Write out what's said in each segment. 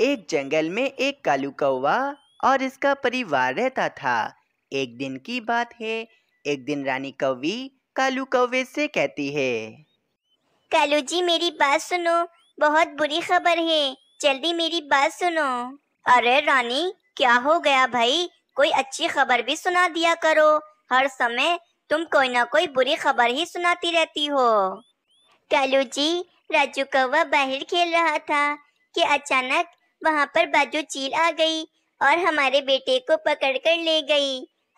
एक जंगल में एक कालू कौवा और इसका परिवार रहता था एक दिन की बात है एक दिन रानी कौवी कालू कौवे से कहती है कालू जी मेरी बात सुनो बहुत बुरी खबर है जल्दी मेरी बात सुनो अरे रानी क्या हो गया भाई कोई अच्छी खबर भी सुना दिया करो हर समय तुम कोई ना कोई बुरी खबर ही सुनाती रहती हो कालू जी राजू कौवा बाहर खेल रहा था कि अचानक वहाँ पर बाजू चील आ गई और हमारे बेटे को पकड़ कर ले गई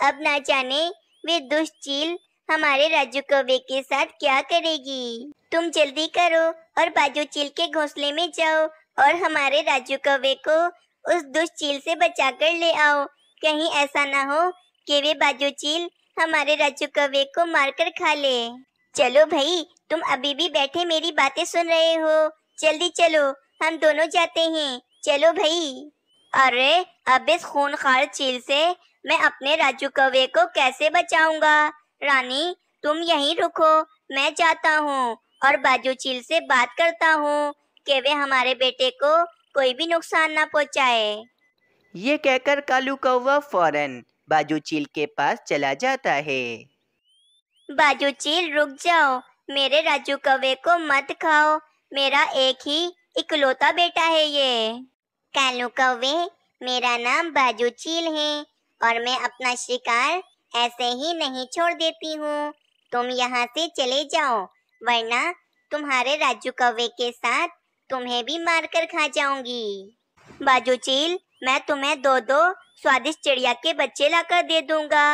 अब ना जाने वे दुष्ट चील हमारे राजू कौवे के साथ क्या करेगी तुम जल्दी करो और बाजू चील के घोंसले में जाओ और हमारे राजू कौवे को उस दुष्ट चील से बचा कर ले आओ कहीं ऐसा ना हो कि वे बाजू चील हमारे राजू कौवे को मार कर खा ले चलो भाई तुम अभी भी बैठे मेरी बातें सुन रहे हो जल्दी चलो हम दोनों जाते हैं चलो भाई अरे अब इस खूनखार चील से मैं अपने राजू कौवे को कैसे बचाऊंगा रानी तुम यहीं रुको मैं जाता हूँ और बाजू चील से बात करता हूँ कि वे हमारे बेटे को कोई भी नुकसान ना पहुँचाए ये कहकर कालू कौवा फौरन बाजू चील के पास चला जाता है बाजू चील रुक जाओ मेरे राजू कौवे को मत खाओ मेरा एक ही इकलौता बेटा है ये कालू कौवे मेरा नाम बाजू चील है और मैं अपना शिकार ऐसे ही नहीं छोड़ देती हूँ तुम यहाँ से चले जाओ वरना तुम्हारे राजू कौवे के साथ तुम्हें भी मार कर खा जाऊंगी बाजू चील मैं तुम्हें दो दो स्वादिष्ट चिड़िया के बच्चे लाकर दे दूंगा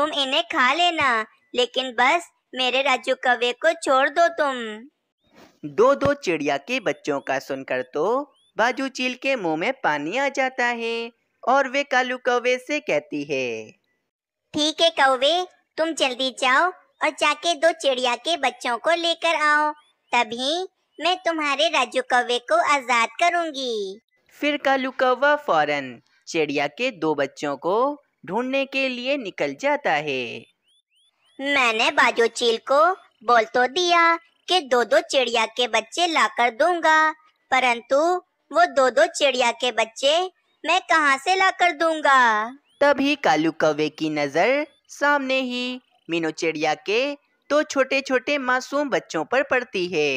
तुम इन्हें खा लेना लेकिन बस मेरे राजू कौवे को छोड़ दो तुम दो दो चिड़िया के बच्चों का सुनकर तो बाजू चील के मुंह में पानी आ जाता है और वे कालू कौवे से कहती है ठीक है कौवे तुम जल्दी जाओ और जाके दो चिड़िया के बच्चों को लेकर आओ तभी मैं तुम्हारे राजू कौवे को आजाद करूंगी फिर कालू कौवा फौरन चिड़िया के दो बच्चों को ढूंढने के लिए निकल जाता है मैंने बाजू चील को बोल तो दिया कि दो दो चिड़िया के बच्चे लाकर दूंगा परंतु वो दो दो चिड़िया के बच्चे मैं कहाँ से ला कर दूंगा तभी कालू कौवे की नजर सामने ही मीनू चिड़िया के दो छोटे छोटे मासूम बच्चों पर पड़ती है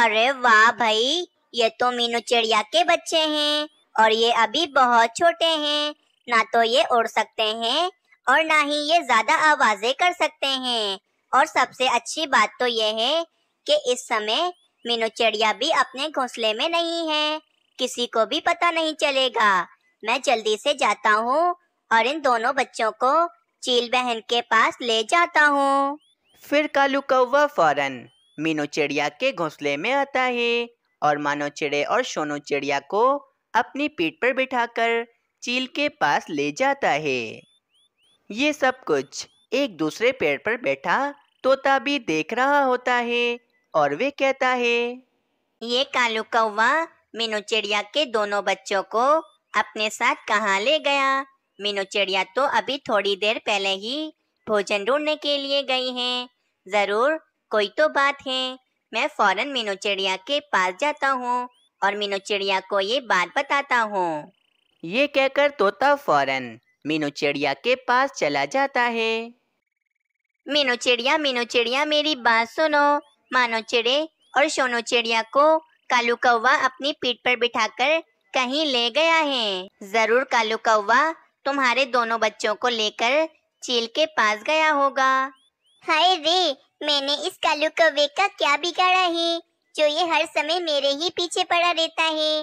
अरे वाह भाई ये तो मीनू चिड़िया के बच्चे हैं और ये अभी बहुत छोटे हैं ना तो ये उड़ सकते हैं और ना ही ये ज्यादा आवाजें कर सकते हैं और सबसे अच्छी बात तो ये है कि इस समय मीनू चिड़िया भी अपने घोंसले में नहीं है किसी को भी पता नहीं चलेगा मैं जल्दी से जाता हूँ और इन दोनों बच्चों को चील बहन के पास ले जाता हूँ फिर कालू कौवा फौरन मीनू चिड़िया के घोंसले में आता है और मानो चिड़े और सोनू चिड़िया को अपनी पीठ पर बिठाकर चील के पास ले जाता है ये सब कुछ एक दूसरे पेड़ पर बैठा तोता भी देख रहा होता है और वे कहता है ये कालू कौवा मीनू चिड़िया के दोनों बच्चों को अपने साथ कहाँ ले गया मीनू चिड़िया तो अभी थोड़ी देर पहले ही भोजन ढूंढने के लिए गई हैं जरूर कोई तो बात है मैं फौरन मीनू चिड़िया के पास जाता हूँ और मीनू चिड़िया को ये बात बताता हूँ ये कहकर तोता फौरन मीनू चिड़िया के पास चला जाता है मीनू चिड़िया मीनू चिड़िया मेरी बात सुनो मानो चिड़े और सोनो चिड़िया को कालू कौवा अपनी पीठ पर बिठाकर कहीं ले गया है जरूर कालू कौवा तुम्हारे दोनों बच्चों को लेकर चील के पास गया होगा हाय रे मैंने इस कालू कौवे का क्या बिगाड़ा है जो ये हर समय मेरे ही पीछे पड़ा रहता है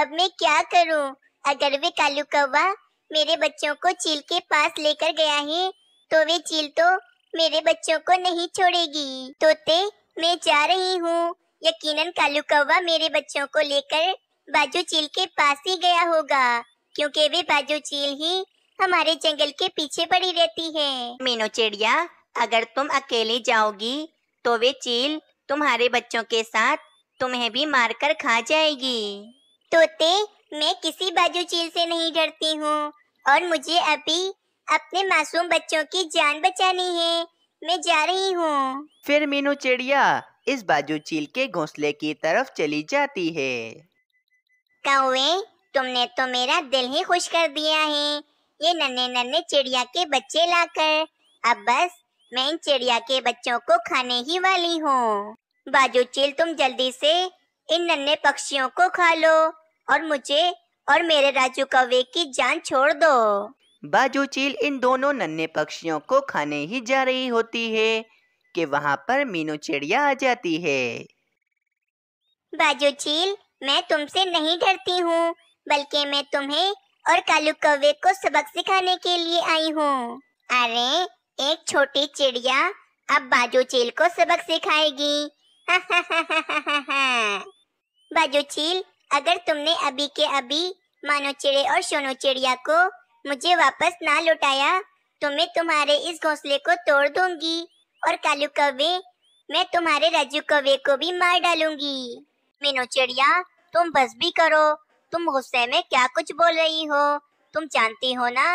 अब मैं क्या करूं? अगर वे कालू कौवा मेरे बच्चों को चील के पास लेकर गया है तो वे चील तो मेरे बच्चों को नहीं छोड़ेगी तोते मैं जा रही हूँ यकीनन कालू कौवा मेरे बच्चों को लेकर बाजू चील के पास ही गया होगा क्योंकि वे बाजू चील ही हमारे जंगल के पीछे पड़ी रहती है मीनू चिड़िया अगर तुम अकेले जाओगी तो वे चील तुम्हारे बच्चों के साथ तुम्हें भी मार कर खा जाएगी तोते मैं किसी बाजू चील से नहीं डरती हूँ और मुझे अभी अपने मासूम बच्चों की जान बचानी है मैं जा रही हूँ फिर मीनू चिड़िया इस बाजू चील के घोंसले की तरफ चली जाती है कौवे तुमने तो मेरा दिल ही खुश कर दिया है ये नन्हे नन्हे चिड़िया के बच्चे लाकर अब बस मैं इन चिड़िया के बच्चों को खाने ही वाली हूँ बाजू चील तुम जल्दी से इन नन्हे पक्षियों को खा लो और मुझे और मेरे राजू कौवे की जान छोड़ दो बाजू चील इन दोनों नन्हे पक्षियों को खाने ही जा रही होती है कि वहाँ पर मीनू चिड़िया आ जाती है बाजू चील मैं तुमसे नहीं डरती हूँ बल्कि मैं तुम्हें और कालू कौवे को सबक सिखाने के लिए आई हूँ अरे एक छोटी चिड़िया अब बाजू चील को सबक सिखाएगी बाजू चील अगर तुमने अभी के अभी मानो चिड़े और सोनू चिड़िया को मुझे वापस ना लौटाया तो मैं तुम्हारे इस घोंसले को तोड़ दूंगी और कालू कवे मैं तुम्हारे राजू कवे को भी मार डालूंगी मीनू चिड़िया तुम बस भी करो तुम गुस्से में क्या कुछ बोल रही हो तुम जानती हो ना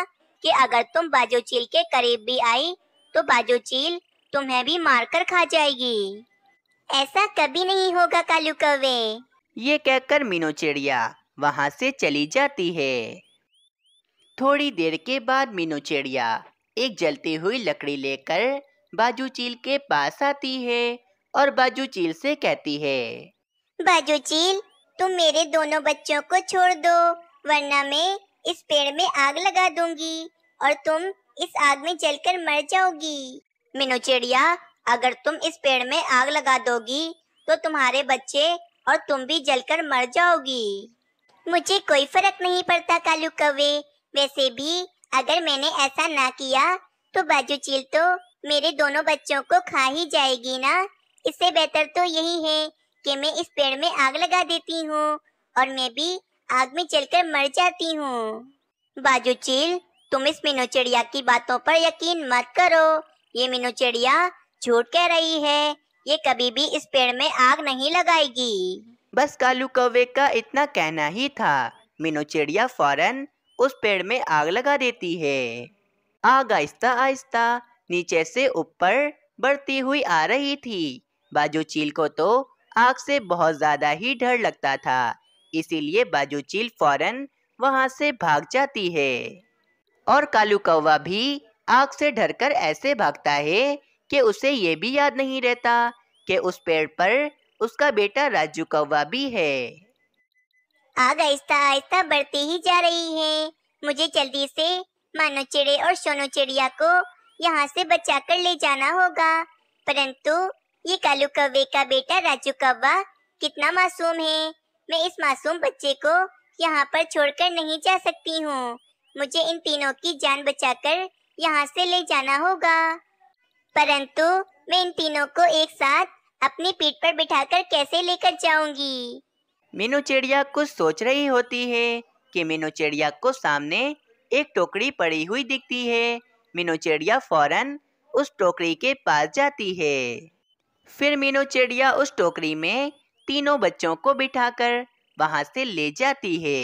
कि अगर तुम बाजू चील के करीब भी आई तो बाजू चील तुम्हें भी मार कर खा जाएगी ऐसा कभी नहीं होगा कालू कवे ये कहकर मीनू चिड़िया वहाँ से चली जाती है थोड़ी देर के बाद मीनू चिड़िया एक जलती हुई लकड़ी लेकर बाजू चील के पास आती है और बाजू चील से कहती है बाजू चील तुम मेरे दोनों बच्चों को छोड़ दो वरना मैं इस पेड़ में आग लगा दूंगी और तुम इस आग में जलकर मर जाओगी मीनू चिड़िया अगर तुम इस पेड़ में आग लगा दोगी तो तुम्हारे बच्चे और तुम भी जलकर मर जाओगी मुझे कोई फर्क नहीं पड़ता कालू कवे वैसे भी अगर मैंने ऐसा ना किया तो बाजू चील तो मेरे दोनों बच्चों को खा ही जाएगी ना इससे बेहतर तो यही है कि मैं इस पेड़ में आग लगा देती हूँ और मैं भी आग में चलकर मर जाती हूँ बाजू चील तुम इस मीनू चिड़िया की बातों पर यकीन मत करो ये मीनू चिड़िया झूठ कह रही है ये कभी भी इस पेड़ में आग नहीं लगाएगी बस कालू कौवे का इतना कहना ही था मीनू चिड़िया फौरन उस पेड़ में आग लगा देती है आग आहिस्ता आहिस्ता नीचे से ऊपर बढ़ती हुई आ रही थी बाजू चील को तो आग से बहुत ज्यादा ही डर लगता था इसीलिए बाजू चील फौरन वहां से भाग जाती है और कालू कौवा भी आग से डरकर ऐसे भागता है कि उसे ये भी याद नहीं रहता कि उस पेड़ पर उसका बेटा राजू कौवा भी है आग आहिस्ता आहिस्ता बढ़ती ही जा रही है मुझे जल्दी से मानो चिड़े और सोनो चिड़िया को यहाँ से बचा कर ले जाना होगा परंतु ये कालू कव्वे का बेटा राजू कव्वा कितना मासूम है मैं इस मासूम बच्चे को यहाँ पर छोड़कर नहीं जा सकती हूँ मुझे इन तीनों की जान बचाकर यहाँ से ले जाना होगा परंतु मैं इन तीनों को एक साथ अपनी पीठ पर बिठाकर कैसे लेकर जाऊंगी मीनू चिड़िया कुछ सोच रही होती है कि मीनू चिड़िया को सामने एक टोकरी पड़ी हुई दिखती है मीनू चिड़िया फौरन उस टोकरी के पास जाती है फिर मीनू चिड़िया उस टोकरी में तीनों बच्चों को बिठाकर वहां से ले जाती है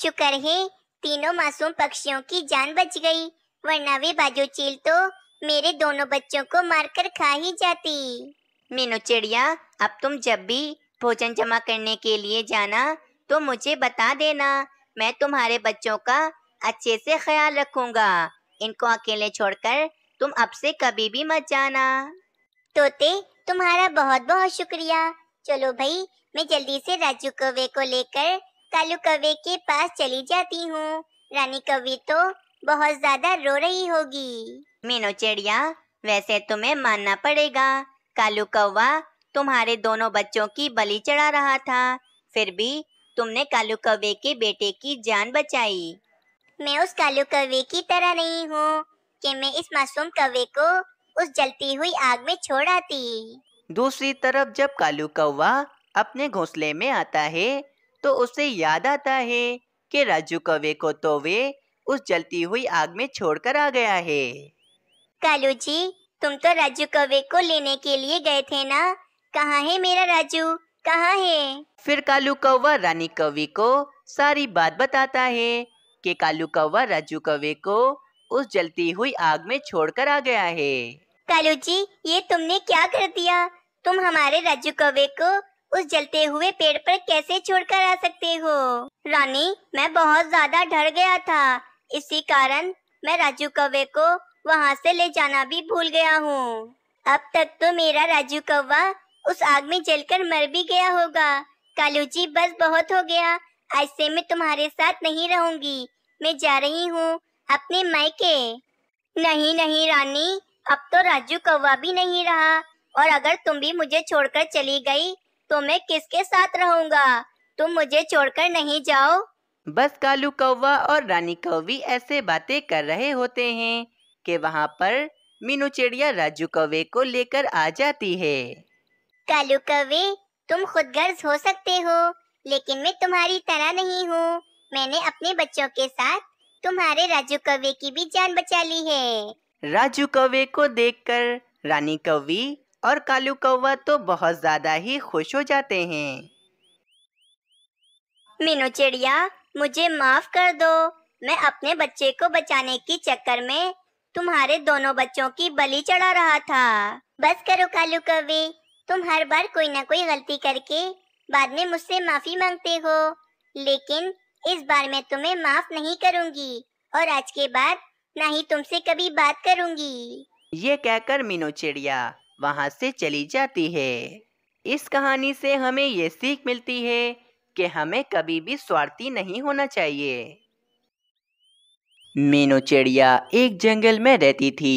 शुक्र है तीनों मासूम पक्षियों की जान बच गई वरना वे बाजू चील तो मेरे दोनों बच्चों को मारकर खा ही जाती मीनू चिड़िया अब तुम जब भी भोजन जमा करने के लिए जाना तो मुझे बता देना मैं तुम्हारे बच्चों का अच्छे से ख्याल रखूंगा इनको अकेले छोड़कर तुम अब से कभी भी मत जाना तोते तुम्हारा बहुत बहुत शुक्रिया चलो भाई मैं जल्दी से राजू कौवे को लेकर कालू कौवे के पास चली जाती हूँ रानी कवि तो बहुत ज्यादा रो रही होगी मीनू चिड़िया वैसे तुम्हें मानना पड़ेगा कालू कौवा तुम्हारे दोनों बच्चों की बलि चढ़ा रहा था फिर भी तुमने कालू कौवे के बेटे की जान बचाई मैं उस कालू कौवे की तरह नहीं हूँ कि मैं इस मासूम कौवे को उस जलती हुई आग में छोड़ आती दूसरी तरफ जब कालू कौवा अपने घोंसले में आता है तो उसे याद आता है कि राजू कौवे को तो वे उस जलती हुई आग में छोड़कर आ गया है कालू जी तुम तो राजू कौवे को लेने के लिए गए थे ना कहाँ है मेरा राजू कहाँ है फिर कालू कौवा रानी कवि को सारी बात बताता है कि कालू कौवा राजू कवे को उस जलती हुई आग में छोड़कर आ गया है कालू जी ये तुमने क्या कर दिया तुम हमारे राजू कवे को उस जलते हुए पेड़ पर कैसे छोड़कर आ सकते हो रानी मैं बहुत ज्यादा डर गया था इसी कारण मैं राजू कवे को वहाँ से ले जाना भी भूल गया हूँ अब तक तो मेरा राजू कौवा उस आग में जलकर मर भी गया होगा कालू जी बस बहुत हो गया ऐसे में तुम्हारे साथ नहीं रहूंगी मैं जा रही हूँ अपने मायके नहीं नहीं रानी अब तो राजू कौवा भी नहीं रहा और अगर तुम भी मुझे छोड़कर चली गई तो मैं किसके साथ रहूंगा तुम मुझे छोड़कर नहीं जाओ बस कालू कौवा और रानी कौवी ऐसे बातें कर रहे होते हैं कि वहाँ पर मीनू चिड़िया राजू कौवे को लेकर आ जाती है कालू कवे तुम खुद गर्ज हो सकते हो लेकिन मैं तुम्हारी तरह नहीं हूँ मैंने अपने बच्चों के साथ तुम्हारे राजू कवे की भी जान बचा ली है राजू कवे को देखकर रानी कवि और कालू कौवा तो बहुत ज्यादा ही खुश हो जाते हैं मीनू चिड़िया मुझे माफ कर दो मैं अपने बच्चे को बचाने के चक्कर में तुम्हारे दोनों बच्चों की बलि चढ़ा रहा था बस करो कालू कवि तुम हर बार कोई ना कोई गलती करके बाद में मुझसे माफी मांगते हो लेकिन इस बार मैं तुम्हें माफ नहीं करूंगी और आज के बाद ना ही तुमसे कभी बात करूंगी ये कहकर मीनू चिड़िया वहाँ से चली जाती है इस कहानी से हमें ये सीख मिलती है कि हमें कभी भी स्वार्थी नहीं होना चाहिए मीनू चिड़िया एक जंगल में रहती थी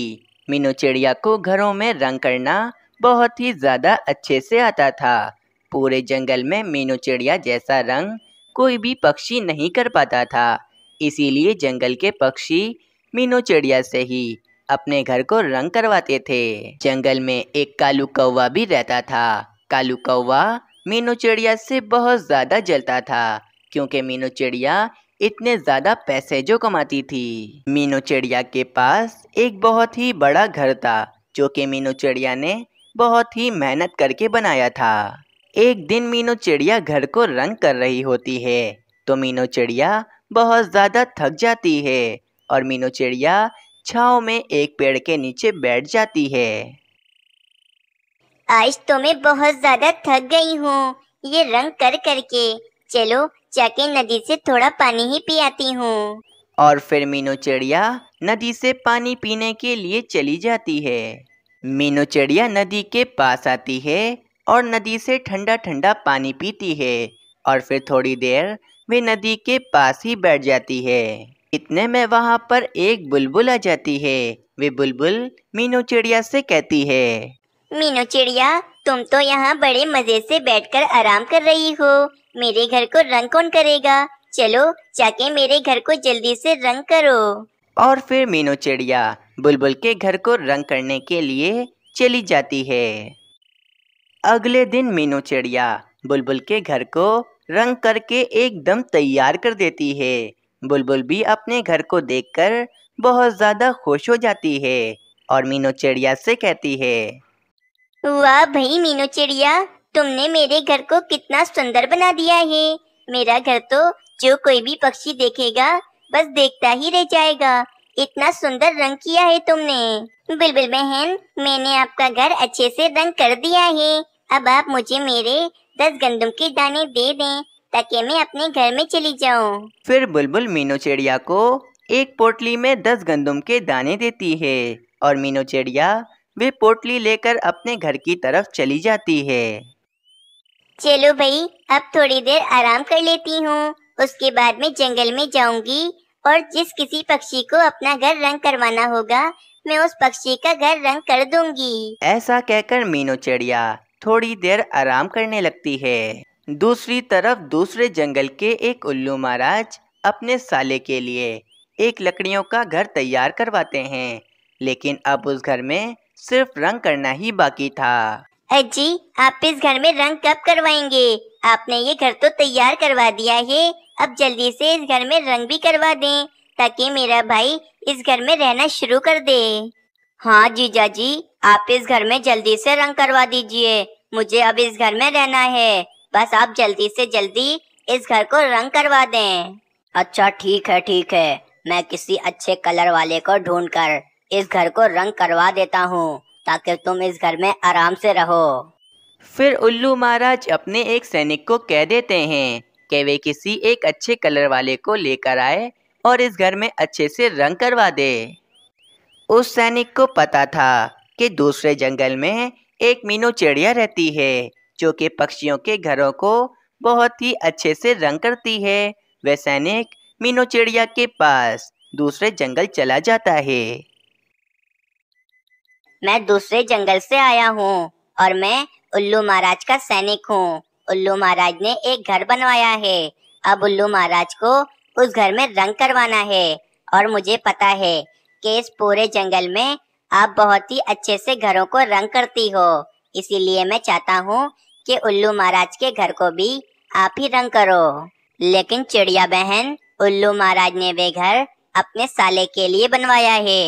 मीनू चिड़िया को घरों में रंग करना बहुत ही ज़्यादा अच्छे से आता था पूरे जंगल में मीनू चिड़िया जैसा रंग कोई भी पक्षी नहीं कर पाता था इसीलिए जंगल के पक्षी मीनू चिड़िया से ही अपने घर को रंग करवाते थे जंगल में एक कालू कौवा भी रहता था कालू कौवा मीनू चिड़िया से बहुत ज़्यादा जलता था क्योंकि मीनू चिड़िया इतने ज़्यादा पैसे जो कमाती थी मीनू चिड़िया के पास एक बहुत ही बड़ा घर था जो कि मीनू चिड़िया ने बहुत ही मेहनत करके बनाया था एक दिन मीनू चिड़िया घर को रंग कर रही होती है तो मीनू चिड़िया बहुत ज़्यादा थक जाती है और मीनू चिड़िया छाव में एक पेड़ के नीचे बैठ जाती है आज तो मैं बहुत ज्यादा थक गई हूँ ये रंग कर करके चलो जाके नदी से थोड़ा पानी ही पी आती हूँ और फिर मीनू चिड़िया नदी से पानी पीने के लिए चली जाती है चिड़िया नदी के पास आती है और नदी से ठंडा ठंडा पानी पीती है और फिर थोड़ी देर वे नदी के पास ही बैठ जाती है इतने में वहाँ पर एक बुलबुल आ जाती है वे बुलबुल मीनू चिड़िया से कहती है मीनू चिड़िया तुम तो यहाँ बड़े मजे से बैठकर आराम कर रही हो मेरे घर को रंग कौन करेगा चलो जाके मेरे घर को जल्दी से रंग करो और फिर मीनू चिड़िया बुलबुल के घर को रंग करने के लिए चली जाती है अगले दिन मीनू चिड़िया बुलबुल के घर को रंग करके एकदम तैयार कर देती है बुलबुल भी अपने घर को देखकर बहुत ज़्यादा खुश हो जाती है और मीनू चिड़िया से कहती है वाह भाई मीनू चिड़िया तुमने मेरे घर को कितना सुंदर बना दिया है मेरा घर तो जो कोई भी पक्षी देखेगा बस देखता ही रह जाएगा इतना सुंदर रंग किया है तुमने बिलबिल बहन मैंने आपका घर अच्छे से रंग कर दिया है अब आप मुझे मेरे दस गंदम के दाने दे दें ताकि मैं अपने घर में चली जाऊं। फिर बुलबुल मीनू चिड़िया को एक पोटली में दस गंदम के दाने देती है और मीनू चिड़िया वे पोटली लेकर अपने घर की तरफ चली जाती है चलो भाई अब थोड़ी देर आराम कर लेती हूँ उसके बाद में जंगल में जाऊंगी और जिस किसी पक्षी को अपना घर रंग करवाना होगा मैं उस पक्षी का घर रंग कर दूंगी ऐसा कहकर मीनू चिड़िया थोड़ी देर आराम करने लगती है दूसरी तरफ दूसरे जंगल के एक उल्लू महाराज अपने साले के लिए एक लकड़ियों का घर तैयार करवाते हैं लेकिन अब उस घर में सिर्फ रंग करना ही बाकी था अजी आप इस घर में रंग कब करवाएंगे आपने ये घर तो तैयार करवा दिया है अब जल्दी से इस घर में रंग भी करवा दें ताकि मेरा भाई इस घर में रहना शुरू कर दे हाँ जीजा जी आप इस घर में जल्दी से रंग करवा दीजिए मुझे अब इस घर में रहना है बस आप जल्दी से जल्दी इस घर को रंग करवा दें अच्छा ठीक है ठीक है मैं किसी अच्छे कलर वाले को ढूंढ कर इस घर को रंग करवा देता हूँ ताकि तुम इस घर में आराम से रहो फिर उल्लू महाराज अपने एक सैनिक को कह देते हैं कि वे किसी एक अच्छे कलर वाले को लेकर आए और इस घर में अच्छे से रंग करवा दे उस सैनिक को पता था कि दूसरे जंगल में एक मीनू चिड़िया रहती है जो कि पक्षियों के घरों को बहुत ही अच्छे से रंग करती है वह सैनिक मीनू चिड़िया के पास दूसरे जंगल चला जाता है मैं दूसरे जंगल से आया हूँ और मैं उल्लू महाराज का सैनिक हूँ उल्लू महाराज ने एक घर बनवाया है अब उल्लू महाराज को उस घर में रंग करवाना है और मुझे पता है कि इस पूरे जंगल में आप बहुत ही अच्छे से घरों को रंग करती हो इसीलिए मैं चाहता हूँ कि उल्लू महाराज के घर को भी आप ही रंग करो लेकिन चिड़िया बहन उल्लू महाराज ने वे घर अपने साले के लिए बनवाया है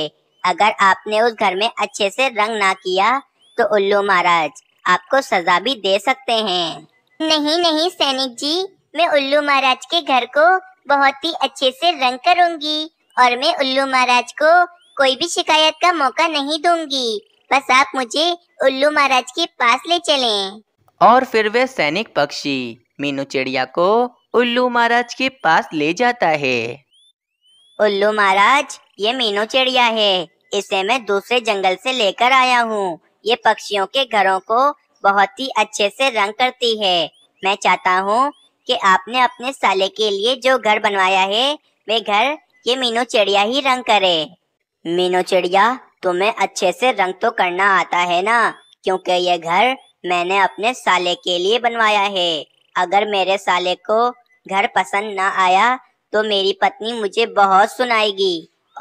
अगर आपने उस घर में अच्छे से रंग ना किया तो उल्लू महाराज आपको सजा भी दे सकते हैं नहीं नहीं सैनिक जी मैं उल्लू महाराज के घर को बहुत ही अच्छे से रंग करूंगी और मैं उल्लू महाराज को कोई भी शिकायत का मौका नहीं दूंगी बस आप मुझे उल्लू महाराज के पास ले चलें। और फिर वे सैनिक पक्षी मीनू चिड़िया को उल्लू महाराज के पास ले जाता है उल्लू महाराज ये मीनू चिड़िया है इसे मैं दूसरे जंगल से लेकर आया हूँ ये पक्षियों के घरों को बहुत ही अच्छे से रंग करती है मैं चाहता हूँ कि आपने अपने साले के लिए जो घर बनवाया है वे घर ये मीनू चिड़िया ही रंग करे मीनू चिड़िया तुम्हें अच्छे से रंग तो करना आता है ना क्योंकि ये घर मैंने अपने साले के लिए बनवाया है अगर मेरे साले को घर पसंद ना आया तो मेरी पत्नी मुझे बहुत सुनाएगी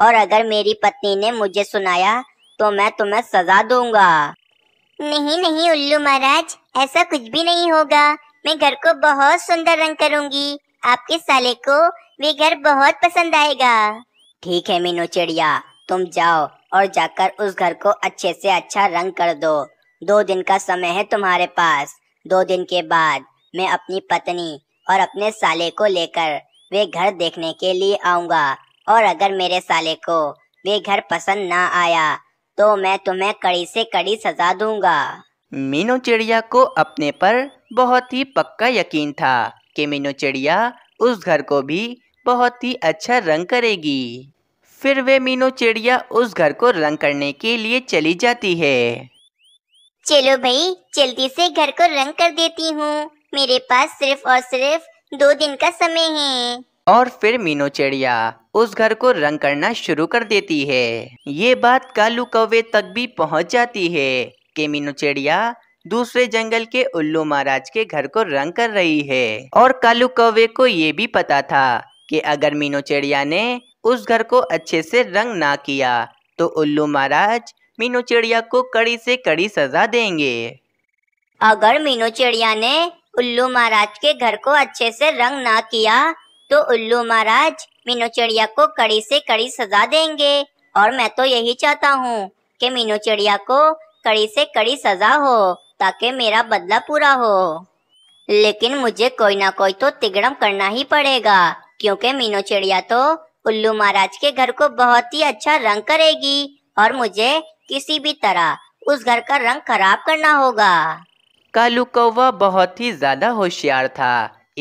और अगर मेरी पत्नी ने मुझे सुनाया तो मैं तुम्हें सजा दूंगा नहीं नहीं उल्लू महाराज ऐसा कुछ भी नहीं होगा मैं घर को बहुत सुंदर रंग करूंगी आपके साले को वे घर बहुत पसंद आएगा ठीक है मीनू चिड़िया तुम जाओ और जाकर उस घर को अच्छे से अच्छा रंग कर दो दो दिन का समय है तुम्हारे पास दो दिन के बाद मैं अपनी पत्नी और अपने साले को लेकर वे घर देखने के लिए आऊँगा और अगर मेरे साले को वे घर पसंद ना आया तो मैं तुम्हें कड़ी से कड़ी सजा दूंगा मीनू चिड़िया को अपने पर बहुत ही पक्का यकीन था कि मीनू चिड़िया उस घर को भी बहुत ही अच्छा रंग करेगी फिर वे मीनू चिड़िया उस घर को रंग करने के लिए चली जाती है चलो भाई जल्दी से घर को रंग कर देती हूँ मेरे पास सिर्फ और सिर्फ दो दिन का समय है और फिर मीनू चिड़िया उस घर को रंग करना शुरू कर देती है ये बात कालू कौवे तक भी पहुंच जाती है कि मीनू चिड़िया दूसरे जंगल के उल्लू महाराज के घर को रंग कर रही है और कालू कौवे को ये भी पता था कि अगर मीनू चिड़िया ने उस घर को अच्छे से रंग ना किया तो उल्लू महाराज मीनू चिड़िया को कड़ी से कड़ी सजा देंगे अगर मीनू चिड़िया ने उल्लू महाराज के घर को अच्छे से रंग ना किया तो उल्लू महाराज मीनू चिड़िया को कड़ी से कड़ी सजा देंगे और मैं तो यही चाहता हूँ कि मीनू चिड़िया को कड़ी से कड़ी सजा हो ताकि मेरा बदला पूरा हो लेकिन मुझे कोई ना कोई तो तिगड़म करना ही पड़ेगा क्योंकि मीनू चिड़िया तो उल्लू महाराज के घर को बहुत ही अच्छा रंग करेगी और मुझे किसी भी तरह उस घर का रंग खराब करना होगा कालू कौवा बहुत ही ज्यादा होशियार था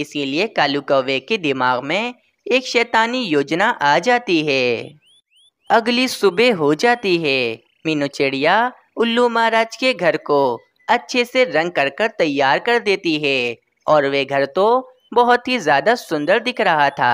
इसीलिए कालू कौवे के दिमाग में एक शैतानी योजना आ जाती है अगली सुबह हो जाती है मीनू चिड़िया उल्लू महाराज के घर को अच्छे से रंग कर कर तैयार कर देती है और वे घर तो बहुत ही ज्यादा सुंदर दिख रहा था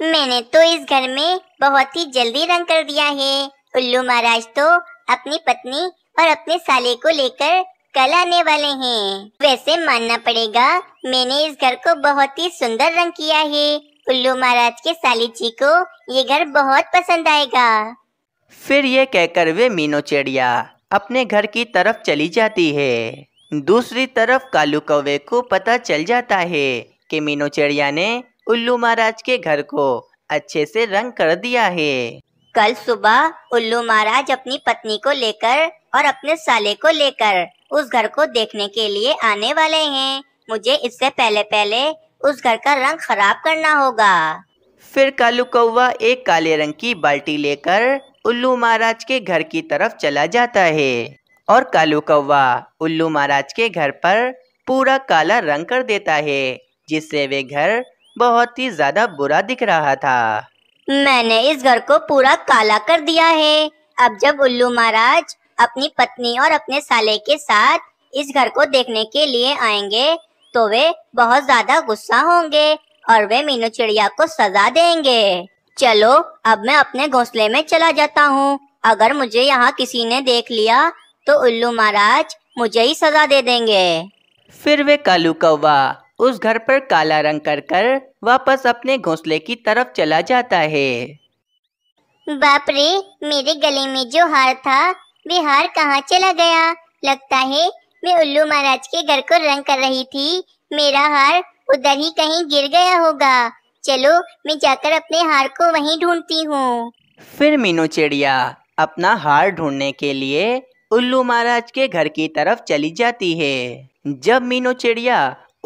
मैंने तो इस घर में बहुत ही जल्दी रंग कर दिया है उल्लू महाराज तो अपनी पत्नी और अपने साले को लेकर कल आने वाले हैं वैसे मानना पड़ेगा मैंने इस घर को बहुत ही सुंदर रंग किया है उल्लू महाराज के साली जी को ये घर बहुत पसंद आएगा फिर ये कहकर वे मीनो चिड़िया अपने घर की तरफ चली जाती है दूसरी तरफ कालू कौवे को पता चल जाता है कि मीनो चिड़िया ने उल्लू महाराज के घर को अच्छे से रंग कर दिया है कल सुबह उल्लू महाराज अपनी पत्नी को लेकर और अपने साले को लेकर उस घर को देखने के लिए आने वाले हैं मुझे इससे पहले पहले उस घर का रंग खराब करना होगा फिर कालू कौवा एक काले रंग की बाल्टी लेकर उल्लू महाराज के घर की तरफ चला जाता है और कालू कौवा उल्लू महाराज के घर पर पूरा काला रंग कर देता है जिससे वे घर बहुत ही ज्यादा बुरा दिख रहा था मैंने इस घर को पूरा काला कर दिया है अब जब उल्लू महाराज अपनी पत्नी और अपने साले के साथ इस घर को देखने के लिए आएंगे तो वे बहुत ज्यादा गुस्सा होंगे और वे मीनू चिड़िया को सजा देंगे चलो अब मैं अपने घोंसले में चला जाता हूँ अगर मुझे यहाँ किसी ने देख लिया तो उल्लू महाराज मुझे ही सजा दे देंगे फिर वे कालू कौवा उस घर पर काला रंग कर कर वापस अपने घोंसले की तरफ चला जाता है बापरे मेरे गले में जो हार था बिहार हार कहाँ चला गया लगता है मैं उल्लू महाराज के घर को रंग कर रही थी मेरा हार उधर ही कहीं गिर गया होगा चलो मैं जाकर अपने हार को वहीं ढूंढती हूँ फिर मीनू चिड़िया अपना हार ढूंढने के लिए उल्लू महाराज के घर की तरफ चली जाती है जब मीनू चिड़िया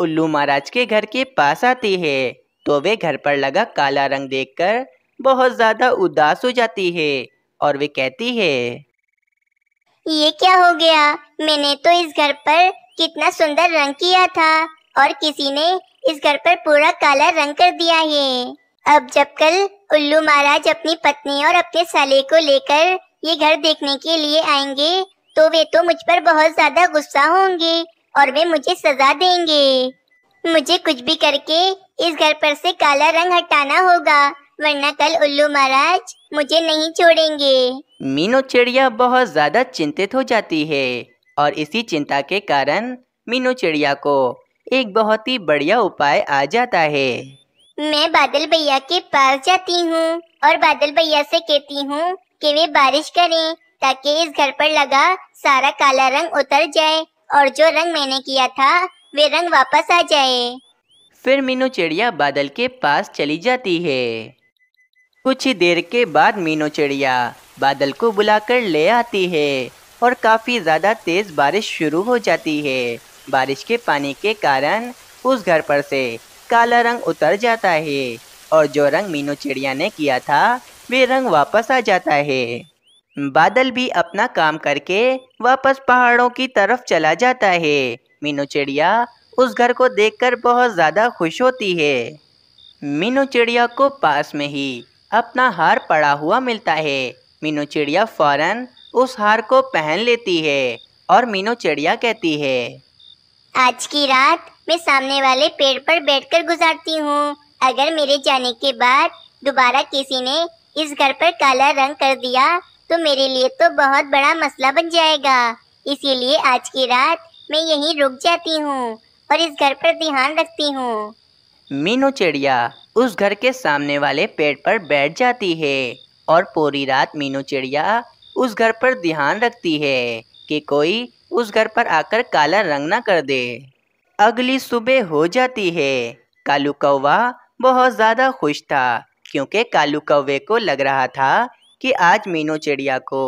उल्लू महाराज के घर के पास आती है तो वे घर पर लगा काला रंग देखकर बहुत ज्यादा उदास हो जाती है और वे कहती है ये क्या हो गया मैंने तो इस घर पर कितना सुंदर रंग किया था और किसी ने इस घर पर पूरा काला रंग कर दिया है अब जब कल उल्लू महाराज अपनी पत्नी और अपने साले को लेकर ये घर देखने के लिए आएंगे तो वे तो मुझ पर बहुत ज्यादा गुस्सा होंगे और वे मुझे सजा देंगे मुझे कुछ भी करके इस घर पर से काला रंग हटाना होगा वरना कल उल्लू महाराज मुझे नहीं छोड़ेंगे मीनू चिड़िया बहुत ज़्यादा चिंतित हो जाती है और इसी चिंता के कारण मीनू चिड़िया को एक बहुत ही बढ़िया उपाय आ जाता है मैं बादल भैया के पास जाती हूँ और बादल भैया से कहती हूँ कि वे बारिश करें ताकि इस घर पर लगा सारा काला रंग उतर जाए और जो रंग मैंने किया था वे रंग वापस आ जाए फिर मीनू चिड़िया बादल के पास चली जाती है कुछ ही देर के बाद मीनू चिड़िया बादल को बुलाकर ले आती है और काफ़ी ज़्यादा तेज़ बारिश शुरू हो जाती है बारिश के पानी के कारण उस घर पर से काला रंग उतर जाता है और जो रंग मीनू चिड़िया ने किया था वे रंग वापस आ जाता है बादल भी अपना काम करके वापस पहाड़ों की तरफ चला जाता है मीनू चिड़िया उस घर को देखकर बहुत ज़्यादा खुश होती है मीनू चिड़िया को पास में ही अपना हार पड़ा हुआ मिलता है मीनू चिड़िया फौरन उस हार को पहन लेती है और मीनू चिड़िया कहती है आज की रात मैं सामने वाले पेड़ पर बैठकर गुजारती हूँ अगर मेरे जाने के बाद दोबारा किसी ने इस घर पर काला रंग कर दिया तो मेरे लिए तो बहुत बड़ा मसला बन जाएगा इसीलिए आज की रात मैं यहीं रुक जाती हूँ और इस घर पर ध्यान रखती हूँ मीनू चिड़िया उस घर के सामने वाले पेड़ पर बैठ जाती है और पूरी रात मीनू चिड़िया उस घर पर ध्यान रखती है कि कोई उस घर पर आकर काला रंग ना कर दे अगली सुबह हो जाती है कालू कौवा बहुत ज़्यादा खुश था क्योंकि कालू कौवे को लग रहा था कि आज मीनू चिड़िया को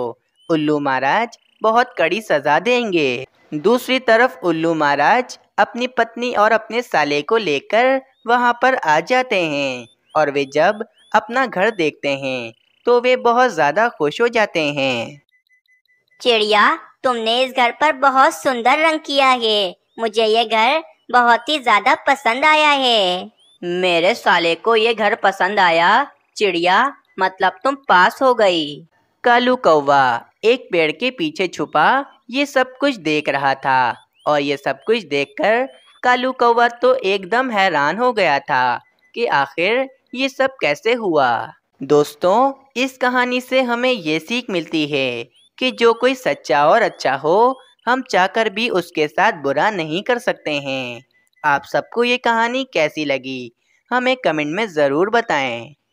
उल्लू महाराज बहुत कड़ी सज़ा देंगे दूसरी तरफ उल्लू महाराज अपनी पत्नी और अपने साले को लेकर वहाँ पर आ जाते हैं और वे जब अपना घर देखते हैं तो वे बहुत ज़्यादा खुश हो जाते हैं चिड़िया तुमने इस घर पर बहुत सुंदर रंग किया है मुझे ये घर बहुत ही ज़्यादा पसंद आया है मेरे साले को ये घर पसंद आया चिड़िया मतलब तुम पास हो गई कालू कौवा एक पेड़ के पीछे छुपा ये सब कुछ देख रहा था और ये सब कुछ देखकर कालू कौवा तो एकदम हैरान हो गया था कि आखिर ये सब कैसे हुआ दोस्तों इस कहानी से हमें ये सीख मिलती है कि जो कोई सच्चा और अच्छा हो हम चाहकर भी उसके साथ बुरा नहीं कर सकते हैं आप सबको ये कहानी कैसी लगी हमें कमेंट में ज़रूर बताएं